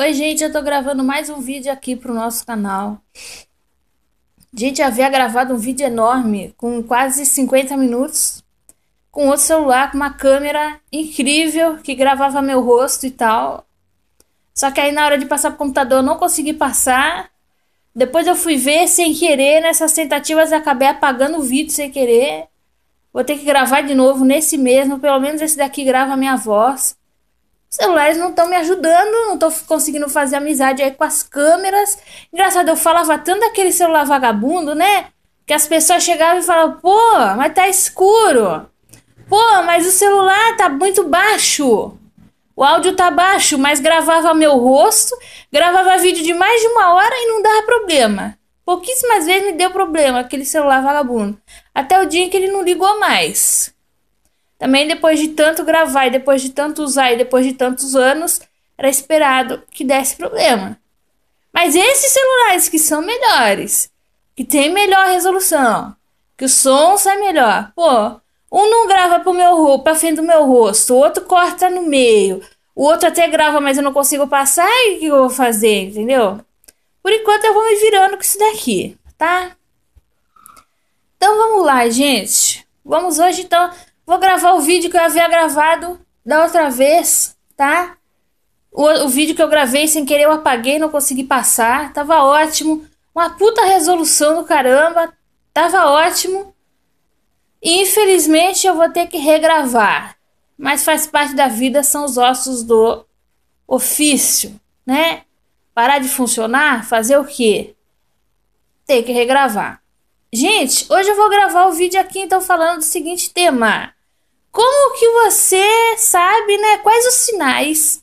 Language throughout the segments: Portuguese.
Oi, gente, eu tô gravando mais um vídeo aqui pro nosso canal. Gente, havia gravado um vídeo enorme, com quase 50 minutos, com outro celular, com uma câmera incrível, que gravava meu rosto e tal. Só que aí na hora de passar pro computador eu não consegui passar. Depois eu fui ver sem querer, nessas tentativas acabei apagando o vídeo sem querer. Vou ter que gravar de novo nesse mesmo, pelo menos esse daqui grava a minha voz. Os celulares não estão me ajudando, não estou conseguindo fazer amizade aí com as câmeras. Engraçado, eu falava tanto daquele celular vagabundo, né? Que as pessoas chegavam e falavam, pô, mas tá escuro. Pô, mas o celular tá muito baixo. O áudio tá baixo, mas gravava meu rosto, gravava vídeo de mais de uma hora e não dava problema. Pouquíssimas vezes me deu problema aquele celular vagabundo. Até o dia em que ele não ligou mais. Também depois de tanto gravar, e depois de tanto usar e depois de tantos anos, era esperado que desse problema. Mas esses celulares que são melhores, que tem melhor resolução, que o som sai melhor, pô, um não grava pro meu pra frente do meu rosto, o outro corta no meio, o outro até grava, mas eu não consigo passar, e o que eu vou fazer, entendeu? Por enquanto eu vou me virando com isso daqui, tá? Então vamos lá, gente. Vamos hoje então Vou gravar o vídeo que eu havia gravado da outra vez, tá? O, o vídeo que eu gravei sem querer eu apaguei, não consegui passar. Tava ótimo. Uma puta resolução do caramba. Tava ótimo. Infelizmente eu vou ter que regravar, mas faz parte da vida, são os ossos do ofício, né? Parar de funcionar, fazer o quê? Ter que regravar. Gente, hoje eu vou gravar o vídeo aqui então falando do seguinte tema: como que você sabe, né? Quais os sinais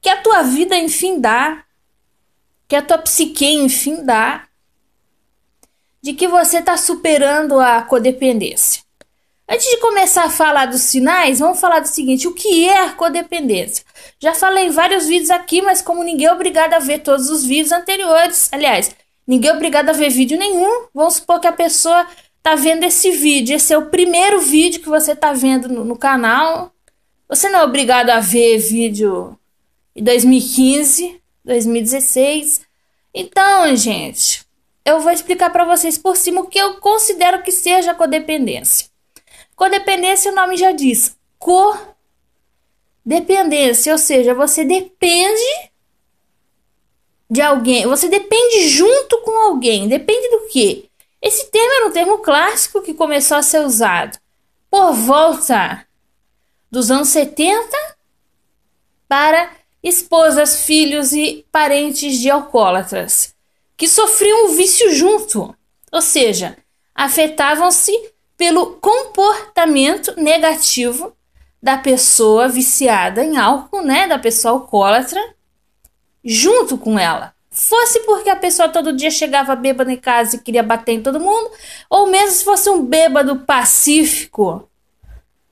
que a tua vida, enfim, dá, que a tua psique, enfim, dá, de que você está superando a codependência? Antes de começar a falar dos sinais, vamos falar do seguinte: o que é a codependência? Já falei em vários vídeos aqui, mas como ninguém é obrigado a ver todos os vídeos anteriores, aliás, ninguém é obrigado a ver vídeo nenhum, vamos supor que a pessoa tá vendo esse vídeo, esse é o primeiro vídeo que você tá vendo no, no canal. Você não é obrigado a ver vídeo de 2015, 2016. Então, gente, eu vou explicar para vocês por cima o que eu considero que seja codependência. Codependência, o nome já diz, codependência, ou seja, você depende de alguém, você depende junto com alguém, depende do que? Esse termo era um termo clássico que começou a ser usado por volta dos anos 70 para esposas, filhos e parentes de alcoólatras que sofriam o vício junto, ou seja, afetavam-se pelo comportamento negativo da pessoa viciada em álcool, né, da pessoa alcoólatra, junto com ela. Fosse porque a pessoa todo dia chegava bêbada em casa e queria bater em todo mundo, ou mesmo se fosse um bêbado pacífico,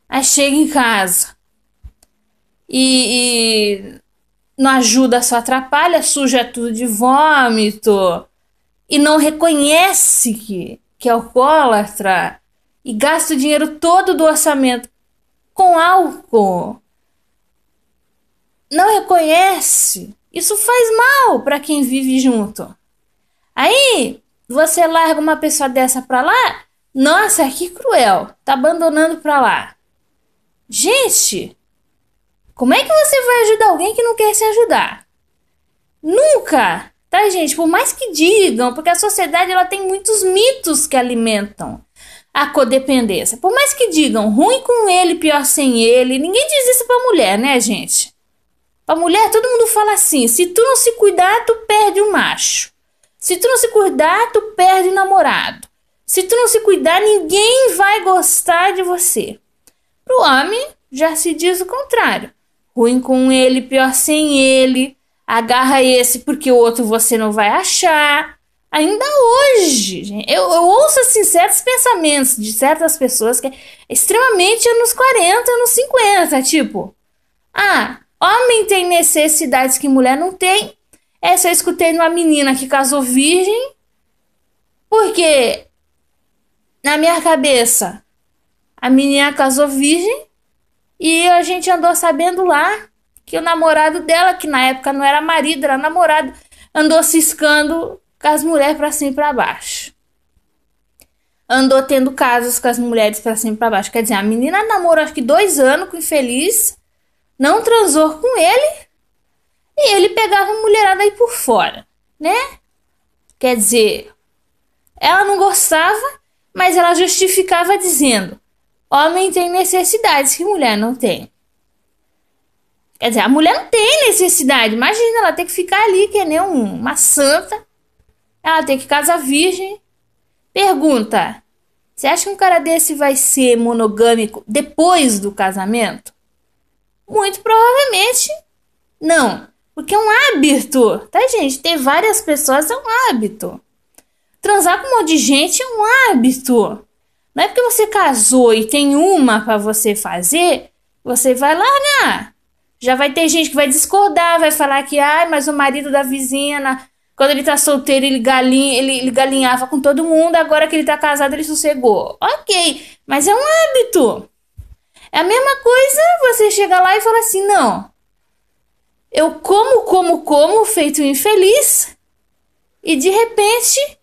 aí chega em casa e, e não ajuda, só atrapalha, suja é tudo de vômito e não reconhece que, que é alcoólatra e gasta o dinheiro todo do orçamento com álcool. Não reconhece isso faz mal para quem vive junto. Aí, você larga uma pessoa dessa para lá? Nossa, que cruel. Tá abandonando para lá. Gente, como é que você vai ajudar alguém que não quer se ajudar? Nunca, tá, gente? Por mais que digam, porque a sociedade ela tem muitos mitos que alimentam a codependência. Por mais que digam ruim com ele, pior sem ele, ninguém diz isso pra mulher, né, gente? Pra mulher, todo mundo fala assim: se tu não se cuidar, tu perde o macho. Se tu não se cuidar, tu perde o namorado. Se tu não se cuidar, ninguém vai gostar de você. Pro homem, já se diz o contrário. Ruim com ele, pior sem ele. Agarra esse porque o outro você não vai achar. Ainda hoje, gente, eu, eu ouço assim, certos pensamentos de certas pessoas que é extremamente anos 40, anos 50. Tipo, ah, Homem tem necessidades que mulher não tem. Essa eu escutei numa menina que casou virgem. Porque na minha cabeça, a menina casou virgem e a gente andou sabendo lá que o namorado dela, que na época não era marido, era namorado, andou ciscando com as mulheres para cima e para baixo. Andou tendo casos com as mulheres para cima e para baixo. Quer dizer, a menina namorou acho que dois anos com infeliz não transou com ele e ele pegava a mulherada aí por fora, né? Quer dizer, ela não gostava, mas ela justificava dizendo: homem tem necessidades que mulher não tem. Quer dizer, a mulher não tem necessidade. Imagina, ela tem que ficar ali, que nem uma santa. Ela tem que casar virgem. Pergunta: você acha que um cara desse vai ser monogâmico depois do casamento? Muito provavelmente não. Porque é um hábito, tá, gente? Ter várias pessoas é um hábito. Transar com um monte de gente é um hábito. Não é porque você casou e tem uma para você fazer, você vai largar. Já vai ter gente que vai discordar, vai falar que, ai, mas o marido da vizinha, quando ele tá solteiro, ele, galinha, ele, ele galinhava com todo mundo, agora que ele tá casado, ele sossegou. Ok, mas é um hábito. É a mesma coisa você chegar lá e falar assim: não, eu como, como, como, feito infeliz, e de repente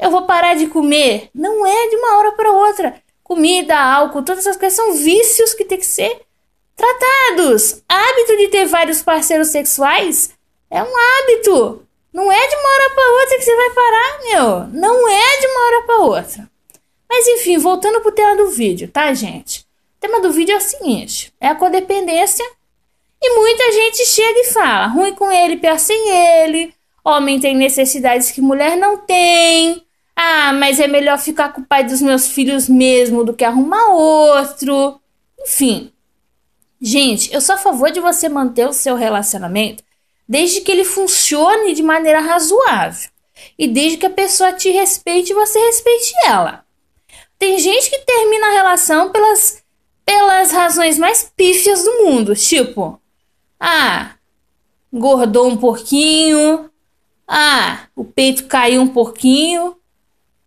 eu vou parar de comer. Não é de uma hora para outra. Comida, álcool, todas essas coisas são vícios que tem que ser tratados. Hábito de ter vários parceiros sexuais é um hábito. Não é de uma hora para outra que você vai parar, meu. Não é de uma hora para outra. Mas enfim, voltando pro tema do vídeo, tá, gente? O tema do vídeo é o seguinte: é a codependência. E muita gente chega e fala: ruim com ele, pior sem ele. Homem tem necessidades que mulher não tem. Ah, mas é melhor ficar com o pai dos meus filhos mesmo do que arrumar outro. Enfim. Gente, eu sou a favor de você manter o seu relacionamento desde que ele funcione de maneira razoável e desde que a pessoa te respeite, você respeite ela. Tem gente que termina a relação pelas pelas razões mais pífias do mundo. Tipo, ah, engordou um pouquinho. Ah, o peito caiu um pouquinho.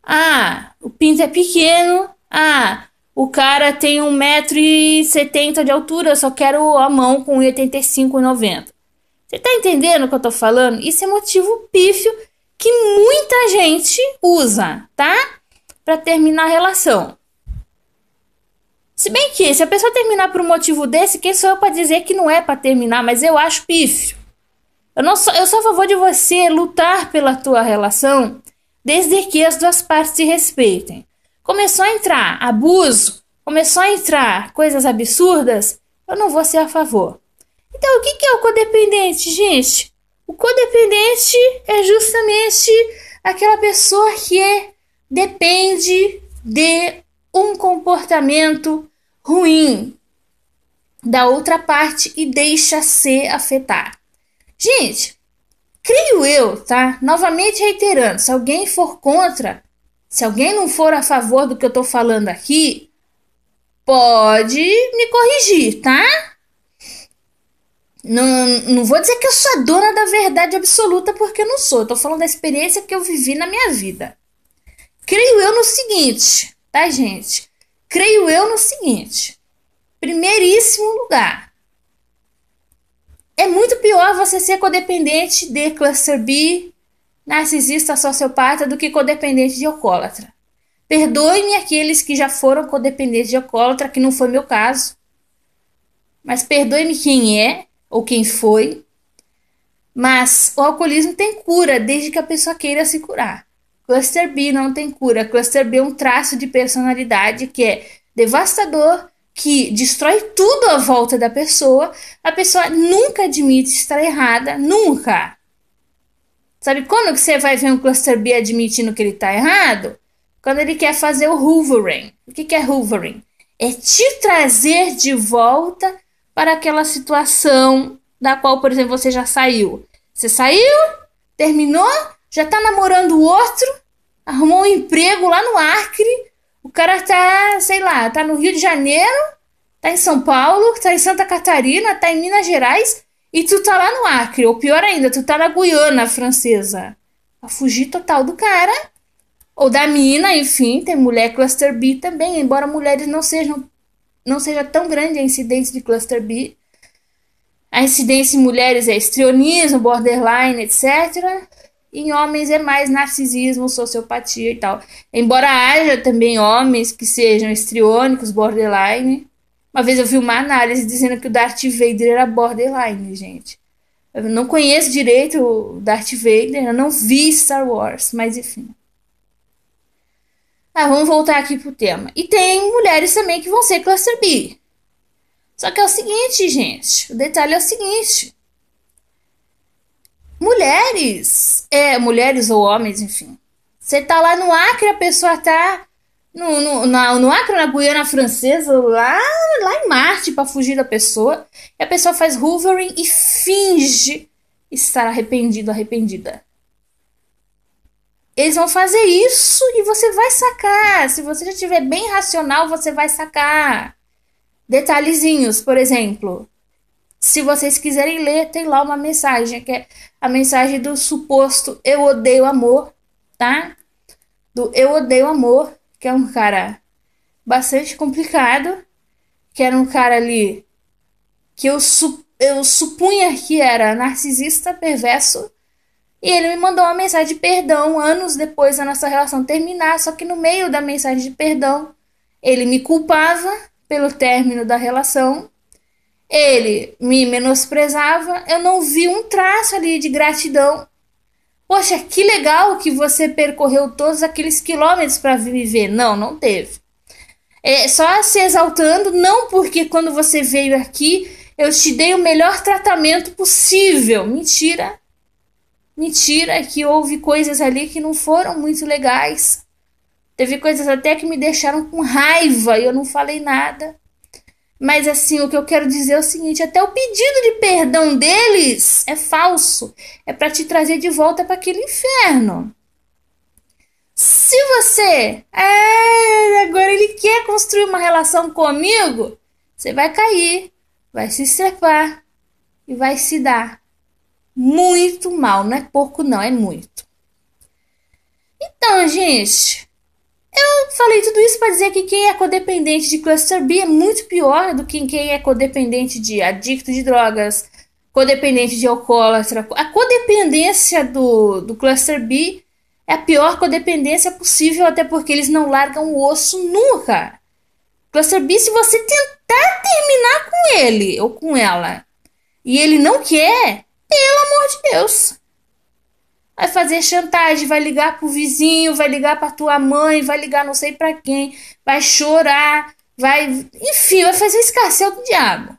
Ah, o pinto é pequeno. Ah, o cara tem 1,70m de altura, eu só quero a mão com 85 e 90. Você tá entendendo o que eu tô falando? Isso é motivo pífio que muita gente usa, tá? Para terminar a relação. Se bem que, se a pessoa terminar por um motivo desse, quem sou eu pra dizer que não é para terminar? Mas eu acho pífio. Eu, não sou, eu sou a favor de você lutar pela tua relação desde que as duas partes se respeitem. Começou a entrar abuso, começou a entrar coisas absurdas, eu não vou ser a favor. Então, o que, que é o codependente, gente? O codependente é justamente aquela pessoa que é, depende de um comportamento ruim da outra parte e deixa se afetar. Gente, creio eu, tá? Novamente reiterando, se alguém for contra, se alguém não for a favor do que eu tô falando aqui, pode me corrigir, tá? Não, não vou dizer que eu sou a dona da verdade absoluta, porque eu não sou. Eu tô falando da experiência que eu vivi na minha vida. Creio eu no seguinte, tá, gente? creio eu no seguinte: primeiríssimo lugar, é muito pior você ser codependente de cluster B, narcisista sociopata, do que codependente de alcoólatra. Perdoe-me aqueles que já foram codependentes de alcoólatra, que não foi meu caso. Mas perdoe-me quem é ou quem foi. Mas o alcoolismo tem cura, desde que a pessoa queira se curar. Cluster B não tem cura. Cluster B é um traço de personalidade que é devastador, que destrói tudo à volta da pessoa. A pessoa nunca admite estar errada, nunca. Sabe quando que você vai ver um cluster B admitindo que ele está errado? Quando ele quer fazer o hovering. O que, que é hovering? É te trazer de volta para aquela situação da qual, por exemplo, você já saiu. Você saiu, terminou, já tá namorando o outro, arrumou um emprego lá no Acre, o cara tá, sei lá, tá no Rio de Janeiro, tá em São Paulo, tá em Santa Catarina, tá em Minas Gerais e tu tá lá no Acre, ou pior ainda, tu tá na Guiana francesa. A fugir total do cara ou da mina, enfim, tem mulher cluster B também, embora mulheres não sejam não seja tão grande a incidência de cluster B. A incidência em mulheres é estrionismo, borderline, etc em homens é mais narcisismo, sociopatia e tal. Embora haja também homens que sejam estriônicos, borderline. Uma vez eu vi uma análise dizendo que o Darth Vader era borderline, gente. Eu não conheço direito o Darth Vader, eu não vi Star Wars, mas enfim. Ah, vamos voltar aqui pro tema. E tem mulheres também que vão ser cluster B. Só que é o seguinte, gente. O detalhe é o seguinte mulheres, é, mulheres ou homens, enfim. Você tá lá no Acre, a pessoa tá no, no, na, no Acre, na Guiana Francesa, lá, lá em Marte, para fugir da pessoa. E a pessoa faz Wolverine e finge estar arrependido, arrependida. Eles vão fazer isso e você vai sacar. Se você já tiver bem racional, você vai sacar. Detalhezinhos, por exemplo se vocês quiserem ler, tem lá uma mensagem, que é a mensagem do suposto Eu Odeio Amor, tá? Do Eu Odeio Amor, que é um cara bastante complicado, que era um cara ali que eu, su eu supunha que era narcisista, perverso, e ele me mandou uma mensagem de perdão anos depois da nossa relação terminar, só que no meio da mensagem de perdão, ele me culpava pelo término da relação ele me menosprezava, eu não vi um traço ali de gratidão. Poxa, que legal que você percorreu todos aqueles quilômetros para me ver. Não, não teve. É só se exaltando, não porque quando você veio aqui eu te dei o melhor tratamento possível. Mentira. Mentira que houve coisas ali que não foram muito legais. Teve coisas até que me deixaram com raiva e eu não falei nada. Mas assim, o que eu quero dizer é o seguinte: até o pedido de perdão deles é falso. É para te trazer de volta para aquele inferno. Se você. É, agora ele quer construir uma relação comigo, você vai cair, vai se estrepar e vai se dar muito mal. Não é pouco, não, é muito. Então, gente, eu falei tudo isso para dizer que quem é codependente de cluster B é muito pior do que quem é codependente de adicto de drogas, codependente de alcoólatra. A codependência do, do cluster B é a pior codependência possível, até porque eles não largam o osso nunca. Cluster B, se você tentar terminar com ele ou com ela e ele não quer, pelo amor de Deus, vai fazer chantagem, vai ligar pro vizinho, vai ligar pra tua mãe, vai ligar não sei para quem, vai chorar, vai, enfim, vai fazer escarcel do diabo.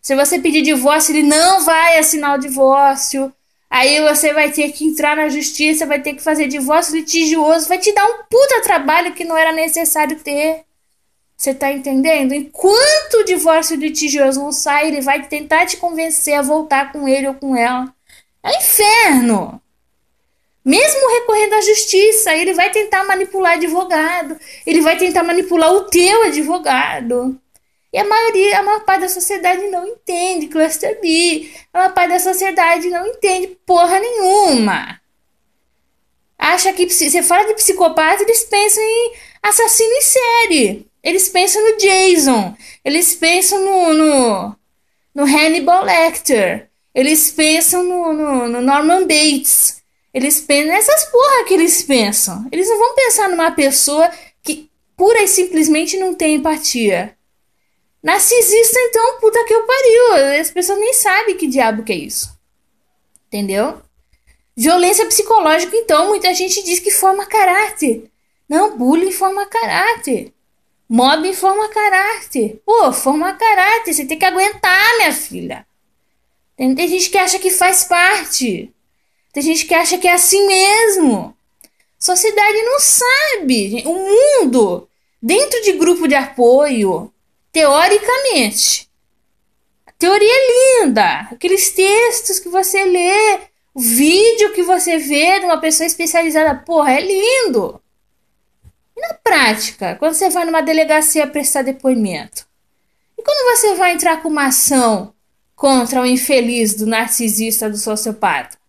Se você pedir divórcio, ele não vai assinar o divórcio. Aí você vai ter que entrar na justiça, vai ter que fazer divórcio litigioso, vai te dar um puta trabalho que não era necessário ter. Você tá entendendo? Enquanto o divórcio litigioso não sai, ele vai tentar te convencer a voltar com ele ou com ela. É um inferno! Mesmo recorrendo à justiça, ele vai tentar manipular advogado, ele vai tentar manipular o teu advogado. E a maioria, a maior parte da sociedade não entende cluster B. A maior parte da sociedade não entende porra nenhuma. Acha que você fala de psicopata, eles pensam em assassino em série. Eles pensam no Jason. Eles pensam no, no, no Hannibal Lecter. Eles pensam no, no, no Norman Bates. Eles pensam nessas porra que eles pensam. Eles não vão pensar numa pessoa que pura e simplesmente não tem empatia. Narcisista, então, puta que eu pariu. As pessoas nem sabem que diabo que é isso. Entendeu? Violência psicológica, então, muita gente diz que forma caráter. Não, bullying forma caráter. Mob forma caráter. Pô, forma caráter. Você tem que aguentar, minha filha. Tem, tem gente que acha que faz parte. Tem gente que acha que é assim mesmo. Sociedade não sabe. O mundo, dentro de grupo de apoio, teoricamente. A teoria é linda. Aqueles textos que você lê, o vídeo que você vê de uma pessoa especializada, porra, é lindo. E na prática, quando você vai numa delegacia prestar depoimento? E quando você vai entrar com uma ação contra o infeliz do narcisista, do sociopata?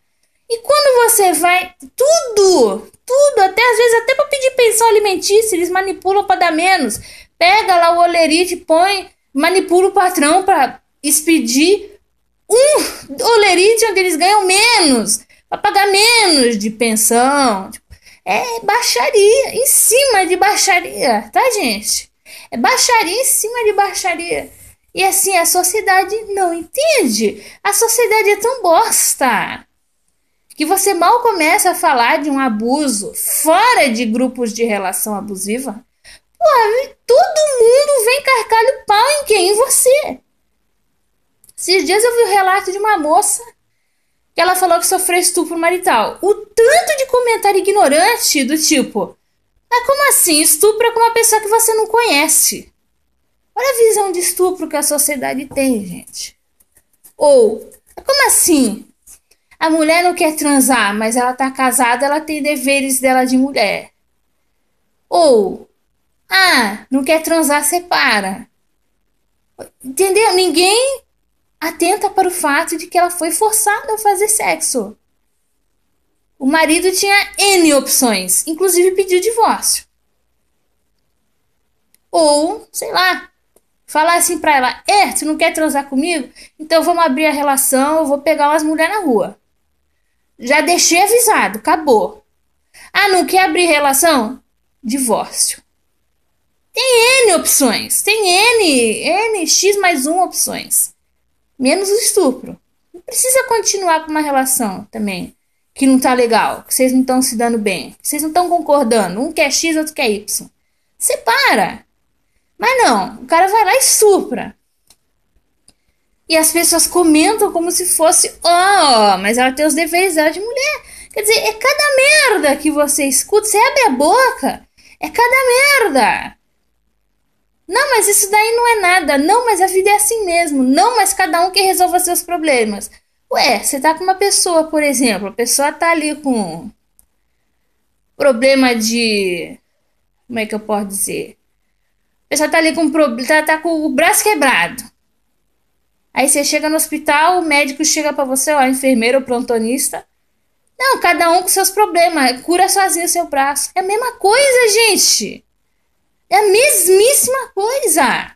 E quando você vai, tudo, tudo, até às vezes até para pedir pensão alimentícia, eles manipulam para dar menos. Pega lá o olerite, põe, manipula o patrão para expedir um olerite onde eles ganham menos, para pagar menos de pensão. Tipo, é baixaria, em cima de baixaria, tá, gente? É baixaria em cima de baixaria. E assim a sociedade não entende. A sociedade é tão bosta que você mal começa a falar de um abuso fora de grupos de relação abusiva, pô, todo mundo vem carcalho pau em quem? Em você. Esses dias eu vi o relato de uma moça que ela falou que sofreu estupro marital. O tanto de comentário ignorante do tipo: mas como assim? estupro é com uma pessoa que você não conhece. Olha a visão de estupro que a sociedade tem, gente. Ou, como assim? A mulher não quer transar, mas ela tá casada, ela tem deveres dela de mulher. Ou, ah, não quer transar, separa. Entendeu? Ninguém atenta para o fato de que ela foi forçada a fazer sexo. O marido tinha N opções, inclusive pediu divórcio. Ou, sei lá, falar assim para ela: É, tu não quer transar comigo? Então vamos abrir a relação, eu vou pegar umas mulheres na rua. Já deixei avisado, acabou. Ah, não quer abrir relação? Divórcio. Tem N opções. Tem N, N, X mais 1 opções. Menos o estupro. Não precisa continuar com uma relação também que não tá legal, que vocês não estão se dando bem, que vocês não estão concordando. Um quer X, outro quer Y. Separa. Mas não, o cara vai lá e supra. E as pessoas comentam como se fosse, ó, oh, mas ela tem os deveres dela de mulher. Quer dizer, é cada merda que você escuta, você abre a boca, é cada merda. Não, mas isso daí não é nada. Não, mas a vida é assim mesmo. Não, mas cada um que resolva seus problemas. Ué, você tá com uma pessoa, por exemplo, a pessoa tá ali com problema de. Como é que eu posso dizer? A pessoa tá ali com problema. Tá, tá com o braço quebrado. Aí você chega no hospital, o médico chega para você, ó, a enfermeira ou plantonista. Não, cada um com seus problemas, cura sozinho o seu braço. É a mesma coisa, gente. É a mesmíssima coisa.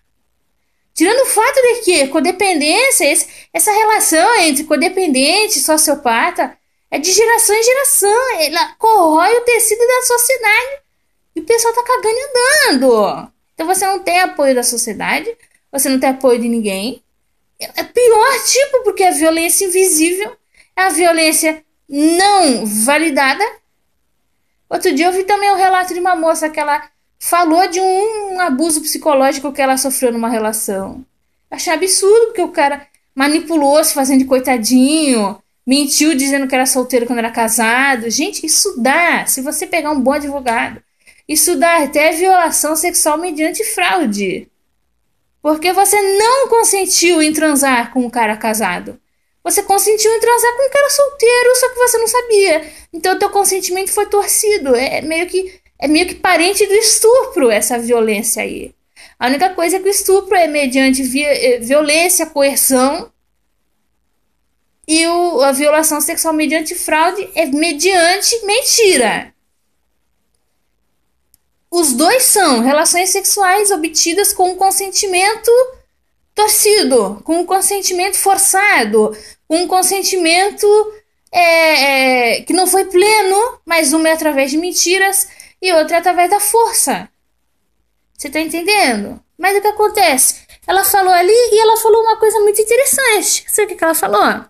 Tirando o fato de que codependência, esse, essa relação entre codependente e sociopata, é de geração em geração. Ela corrói o tecido da sociedade e o pessoal tá cagando e andando. Então você não tem apoio da sociedade, você não tem apoio de ninguém é pior tipo, porque a violência é invisível é a violência não validada. Outro dia eu vi também o um relato de uma moça que ela falou de um abuso psicológico que ela sofreu numa relação. Achei absurdo, porque o cara manipulou se fazendo de coitadinho, mentiu dizendo que era solteiro quando era casado. Gente, isso dá. Se você pegar um bom advogado, isso dá até violação sexual mediante fraude. Porque você não consentiu em transar com um cara casado. Você consentiu em transar com um cara solteiro, só que você não sabia. Então teu consentimento foi torcido. É, é meio que é meio que parente do estupro essa violência aí. A única coisa é que o estupro é mediante é, violência, coerção, e o, a violação sexual mediante fraude é mediante mentira. Os dois são relações sexuais obtidas com consentimento torcido, com consentimento forçado, com consentimento é, é, que não foi pleno, mas uma é através de mentiras e outra é através da força. Você tá entendendo? Mas o que acontece? Ela falou ali e ela falou uma coisa muito interessante. Sabe o que ela falou?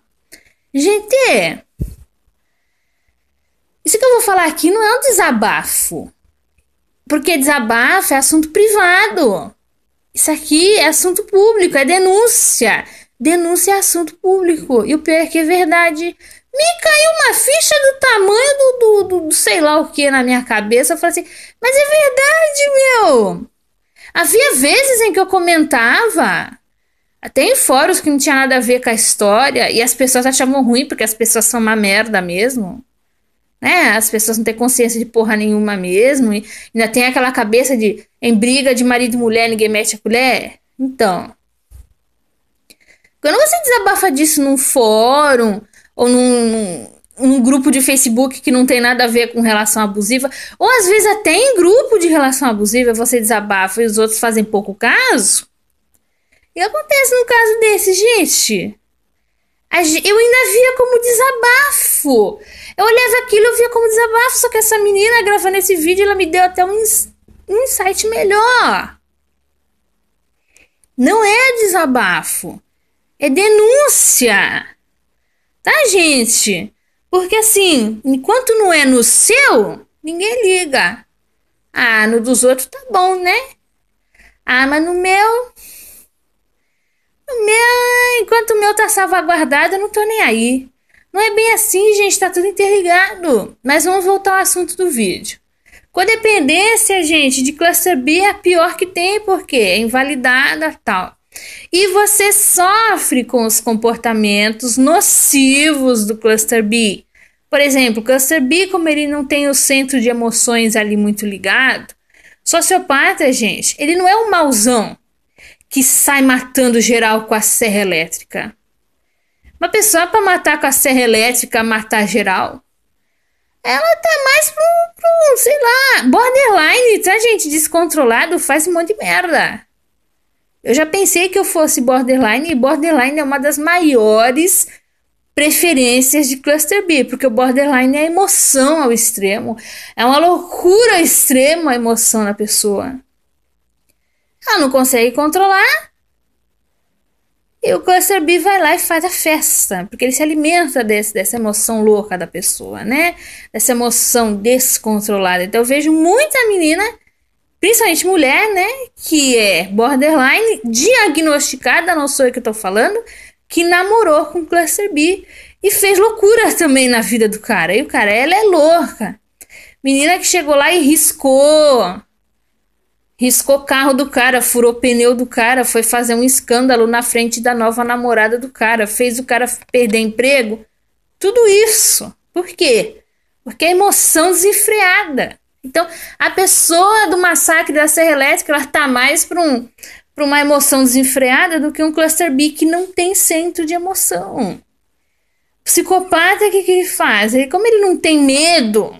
Gente, isso que eu vou falar aqui não é um desabafo. Porque desabafo é assunto privado. Isso aqui é assunto público, é denúncia. Denúncia é assunto público. E o pior é que é verdade. Me caiu uma ficha do tamanho do, do, do, do sei lá o que na minha cabeça. Eu falei assim, mas é verdade, meu. Havia vezes em que eu comentava. Até em fóruns que não tinha nada a ver com a história. E as pessoas achavam ruim, porque as pessoas são uma merda mesmo né? As pessoas não têm consciência de porra nenhuma mesmo. E ainda tem aquela cabeça de em briga de marido e mulher, ninguém mexe a colher. Então. Quando você desabafa disso num fórum ou num, num grupo de Facebook que não tem nada a ver com relação abusiva, ou às vezes até em grupo de relação abusiva você desabafa e os outros fazem pouco caso. E acontece no caso desse, gente. Eu ainda via como desabafo. Eu olhava aquilo, eu via como desabafo. Só que essa menina gravando esse vídeo, ela me deu até um, um insight melhor. Não é desabafo, é denúncia. Tá, gente? Porque assim, enquanto não é no seu, ninguém liga. Ah, no dos outros tá bom, né? Ah, mas no meu, meu, enquanto o meu tá salvaguardado, eu não tô nem aí. Não é bem assim, gente, tá tudo interligado. Mas vamos voltar ao assunto do vídeo. Codependência, gente, de cluster B é a pior que tem, porque é invalidada tal. E você sofre com os comportamentos nocivos do cluster B. Por exemplo, o cluster B, como ele não tem o centro de emoções ali muito ligado, sociopata, gente, ele não é um mauzão que sai matando geral com a serra elétrica. Uma pessoa para matar com a serra elétrica, matar geral, ela tá mais pro, pro, sei lá, borderline, tá, gente? Descontrolado, faz um monte de merda. Eu já pensei que eu fosse borderline, e borderline é uma das maiores preferências de cluster B, porque o borderline é emoção ao extremo, é uma loucura extrema a emoção na pessoa. Ela não consegue controlar. E o cluster B vai lá e faz a festa, porque ele se alimenta desse, dessa emoção louca da pessoa, né? Dessa emoção descontrolada. Então eu vejo muita menina, principalmente mulher, né? Que é borderline, diagnosticada, não sou eu que estou falando, que namorou com o cluster B e fez loucura também na vida do cara. E o cara, ela é louca. Menina que chegou lá e riscou Riscou carro do cara, furou pneu do cara, foi fazer um escândalo na frente da nova namorada do cara, fez o cara perder emprego. Tudo isso. Por quê? Porque a emoção desenfreada. Então, a pessoa do massacre da Serra Elétrica, ela tá mais para um, uma emoção desenfreada do que um cluster B que não tem centro de emoção. O psicopata, o que, que ele faz? Ele, como ele não tem medo,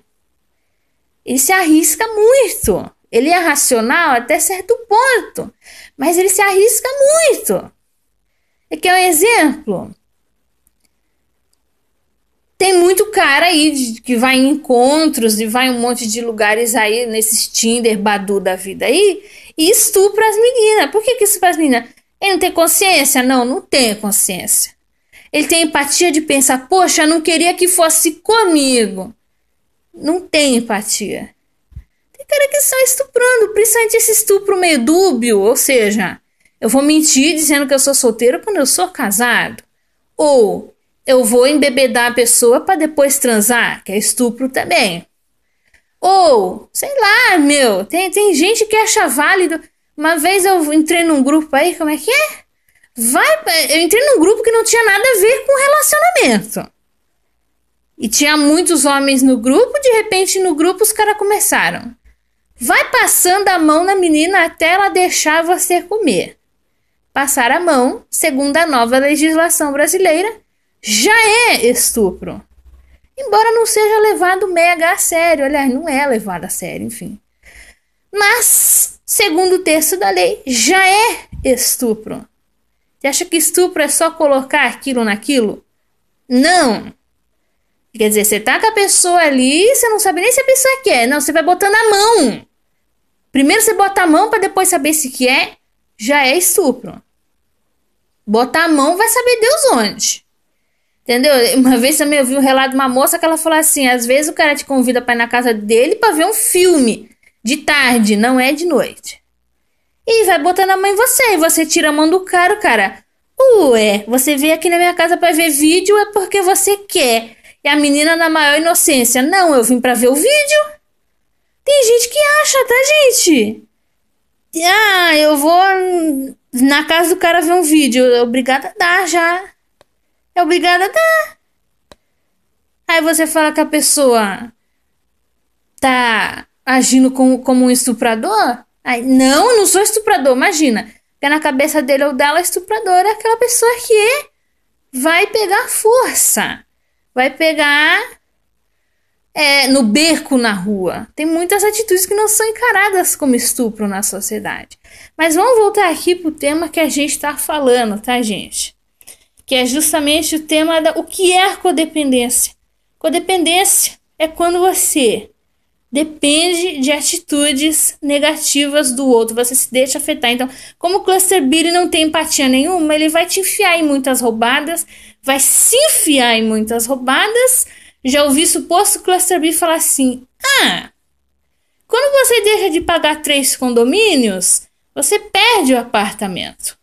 ele se arrisca muito. Ele é racional até certo ponto, mas ele se arrisca muito. Aqui é um exemplo. Tem muito cara aí de, que vai em encontros e vai em um monte de lugares aí nesses Tinder, Badu da vida aí e estupra as meninas. Por que que estupra as meninas? Ele não tem consciência? Não, não tem consciência. Ele tem empatia de pensar, poxa, eu não queria que fosse comigo. Não tem empatia cara que está estuprando, principalmente esse estupro meio dúbio, ou seja, eu vou mentir dizendo que eu sou solteiro quando eu sou casado. Ou eu vou embebedar a pessoa para depois transar, que é estupro também. Ou, sei lá, meu, tem, tem gente que acha válido. Uma vez eu entrei num grupo aí, como é que é? Vai, eu entrei num grupo que não tinha nada a ver com relacionamento. E tinha muitos homens no grupo, de repente no grupo os caras começaram. Vai passando a mão na menina até ela deixar você comer. Passar a mão, segundo a nova legislação brasileira, já é estupro. Embora não seja levado mega a sério, aliás, não é levado a sério, enfim. Mas, segundo o texto da lei, já é estupro. Você acha que estupro é só colocar aquilo naquilo? Não! Quer dizer, você tá com a pessoa ali, você não sabe nem se a pessoa quer. Não, você vai botando a mão. Primeiro você bota a mão para depois saber se que é, já é estupro. Botar a mão vai saber Deus onde. Entendeu? Uma vez também eu vi um relato de uma moça que ela falou assim: às vezes o cara te convida para ir na casa dele para ver um filme de tarde, não é de noite. E vai botando a mão em você, e você tira a mão do cara, o cara. Ué, você veio aqui na minha casa para ver vídeo é porque você quer. E a menina na maior inocência: não, eu vim para ver o vídeo. Tem gente que acha, tá, gente? Ah, eu vou na casa do cara ver um vídeo. obrigada a dar já. É obrigada a dar. Aí você fala que a pessoa tá agindo como, como um estuprador? Aí, não, não sou estuprador, imagina. Porque na cabeça dele ou dela, estuprador é aquela pessoa que vai pegar força. Vai pegar é, no berço na rua. Tem muitas atitudes que não são encaradas como estupro na sociedade. Mas vamos voltar aqui para o tema que a gente está falando, tá, gente? Que é justamente o tema da o que é codependência. Codependência é quando você depende de atitudes negativas do outro, você se deixa afetar. Então, como o Cluster Billy não tem empatia nenhuma, ele vai te enfiar em muitas roubadas, vai se enfiar em muitas roubadas já ouvi suposto Cluster B falar assim: Ah, quando você deixa de pagar três condomínios, você perde o apartamento.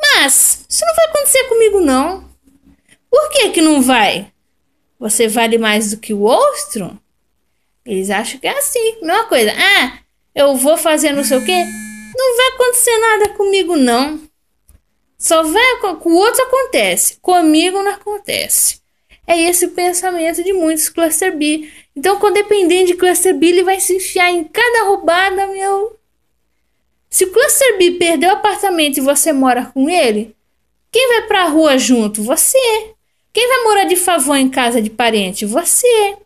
Mas isso não vai acontecer comigo, não. Por que, que não vai? Você vale mais do que o outro? Eles acham que é assim. Mesma coisa. Ah, eu vou fazer não sei o quê. Não vai acontecer nada comigo, não. Só vai com o outro acontece. Comigo não acontece. É esse o pensamento de muitos cluster B. Então, codependente de cluster B, ele vai se enfiar em cada roubada, meu. Se o cluster B perdeu o apartamento e você mora com ele, quem vai pra rua junto? Você. Quem vai morar de favor em casa de parente? Você.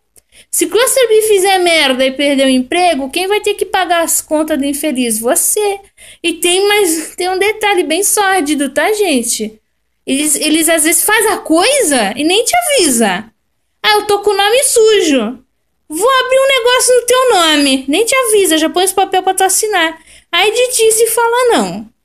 Se Cluster B fizer merda e perder o emprego, quem vai ter que pagar as contas do infeliz? Você. E tem mais tem um detalhe bem sórdido, tá, gente? Eles, eles às vezes fazem a coisa e nem te avisa. Ah, eu tô com o nome sujo. Vou abrir um negócio no teu nome. Nem te avisa, já põe os papel pra tu assinar. Aí de ti se fala não.